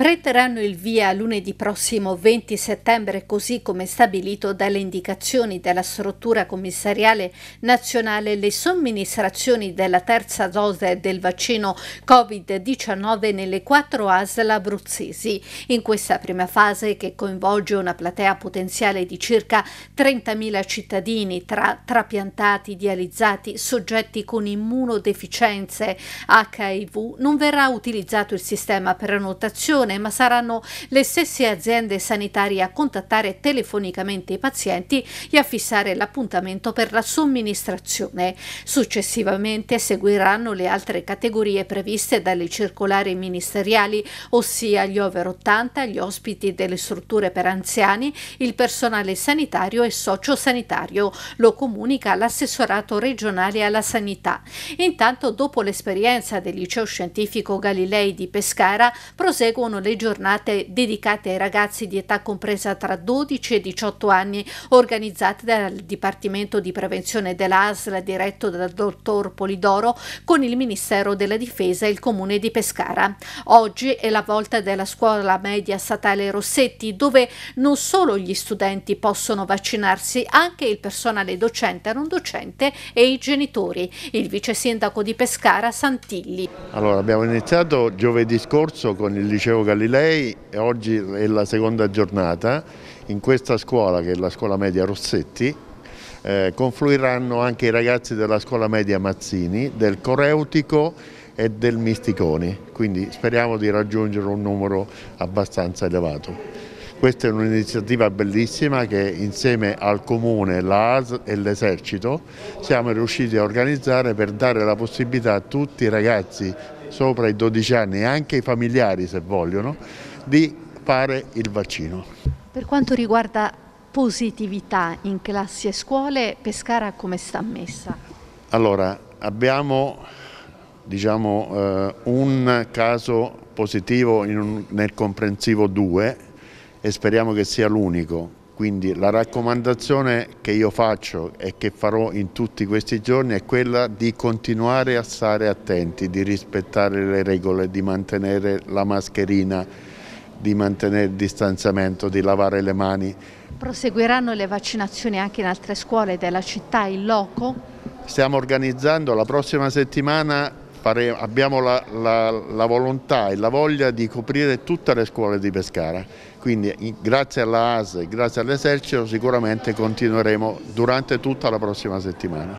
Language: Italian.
prenderanno il via lunedì prossimo 20 settembre così come stabilito dalle indicazioni della struttura commissariale nazionale le somministrazioni della terza dose del vaccino Covid-19 nelle quattro ASL abruzzesi. In questa prima fase che coinvolge una platea potenziale di circa 30.000 cittadini tra trapiantati, dializzati, soggetti con immunodeficienze HIV, non verrà utilizzato il sistema prenotazione vaccinazione, ma saranno le stesse aziende sanitarie a contattare telefonicamente i pazienti e a fissare l'appuntamento per la somministrazione. Successivamente seguiranno le altre categorie previste dalle circolari ministeriali, ossia gli over 80, gli ospiti delle strutture per anziani, il personale sanitario e sociosanitario. Lo comunica l'assessorato regionale alla sanità. Intanto, dopo l'esperienza del liceo scientifico Galilei di Pescara, proseguono le giornate dedicate ai ragazzi di età compresa tra 12 e 18 anni organizzate dal Dipartimento di Prevenzione dell'ASL diretto dal dottor Polidoro con il Ministero della Difesa e il Comune di Pescara. Oggi è la volta della scuola media statale Rossetti dove non solo gli studenti possono vaccinarsi, anche il personale docente, non docente e i genitori. Il vice sindaco di Pescara Santilli. Allora abbiamo iniziato giovedì scorso con il liceo Galilei e oggi è la seconda giornata. In questa scuola, che è la scuola media Rossetti, eh, confluiranno anche i ragazzi della scuola media Mazzini, del Coreutico e del Misticoni, quindi speriamo di raggiungere un numero abbastanza elevato. Questa è un'iniziativa bellissima che insieme al Comune, l'AS e l'Esercito siamo riusciti a organizzare per dare la possibilità a tutti i ragazzi sopra i 12 anni, e anche i familiari se vogliono, di fare il vaccino. Per quanto riguarda positività in classi e scuole, Pescara come sta messa? Allora, abbiamo diciamo, eh, un caso positivo un, nel comprensivo 2 e speriamo che sia l'unico. Quindi la raccomandazione che io faccio e che farò in tutti questi giorni è quella di continuare a stare attenti, di rispettare le regole, di mantenere la mascherina, di mantenere il distanziamento, di lavare le mani. Proseguiranno le vaccinazioni anche in altre scuole della città in loco? Stiamo organizzando la prossima settimana fare, abbiamo la, la, la, volontà e la voglia di coprire tutte le scuole di Pescara, quindi grazie alla ASE, grazie all'esercito sicuramente continueremo durante tutta la prossima settimana.